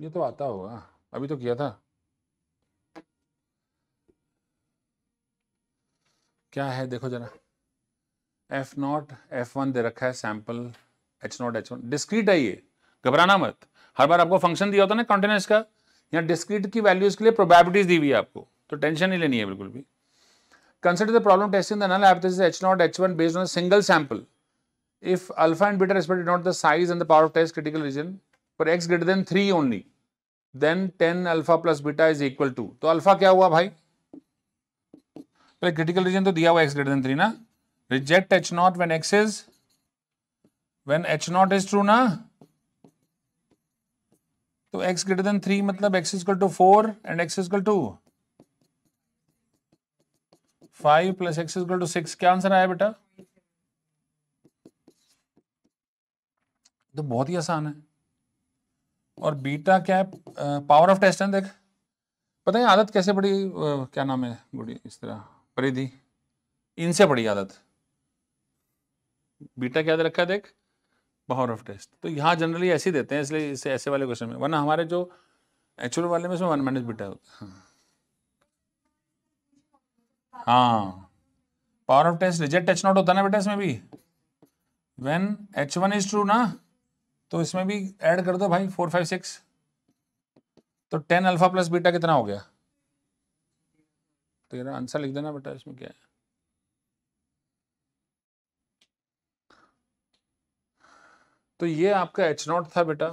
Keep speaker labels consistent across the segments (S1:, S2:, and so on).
S1: ये तो आता होगा अभी तो किया था क्या है देखो जरा एफ नॉट एफ वन दे रखा है sample H naught H one discrete है ये घबराना मत हर बार आपको फंक्शन दिया होता ना कॉन्टिन्यूस का या डिस्क्रीट की वैल्यूज के लिए प्रोबेबिलिटीज दी हुई है आपको तो टेंशन नहीं लेनी है बिल्कुल भी consider the problem testing the null hypothesis H naught H one based on single sample if alpha and beta respect not the size and the power of test critical region पर X greater than three only then ten alpha plus beta is equal to तो alpha क्या हुआ भाई critical region तो दिया हुआ X greater than three ना reject H naught when X is when H naught is true ना तो एक्स ग्रेटर देन थ्री मतलब X is equal to four and X is equal to five plus X is equal to six क्या answer आया बेटा तो बहुत ही आसान है और बीटा है पावर ऑफ टेस्ट है देख पता है आदत कैसे पड़ी क्या नाम है गुड़ी इस तरह परिधि इनसे पड़ी आदत बीटा क्या दे रखा है देख पावर ऑफ टेस्ट तो यहाँ जनरली ऐसे ही देते हैं इसलिए इसे ऐसे वाले क्वेश्चन में वरना हमारे जो एक्चुअल वाले में इसमें वन माइनस बीटा होता है हाँ power of test reject touch naught होता ना बेटा इसमें भी when H one is true ना तो इसमें भी ऐड कर दो भाई फोर फाइव सिक्स तो टेन अल्फा प्लस बीटा कितना हो गया तेरा तो आंसर लिख देना बेटा इसमें क्या है तो ये आपका एच नॉट था बेटा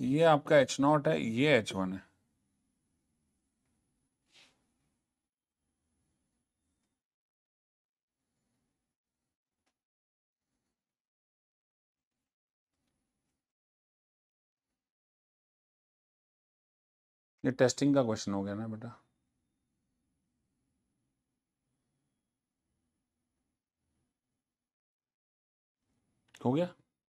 S1: ये आपका एच नॉट है ये एच वन है ये टेस्टिंग का क्वेश्चन हो गया ना बेटा हो गया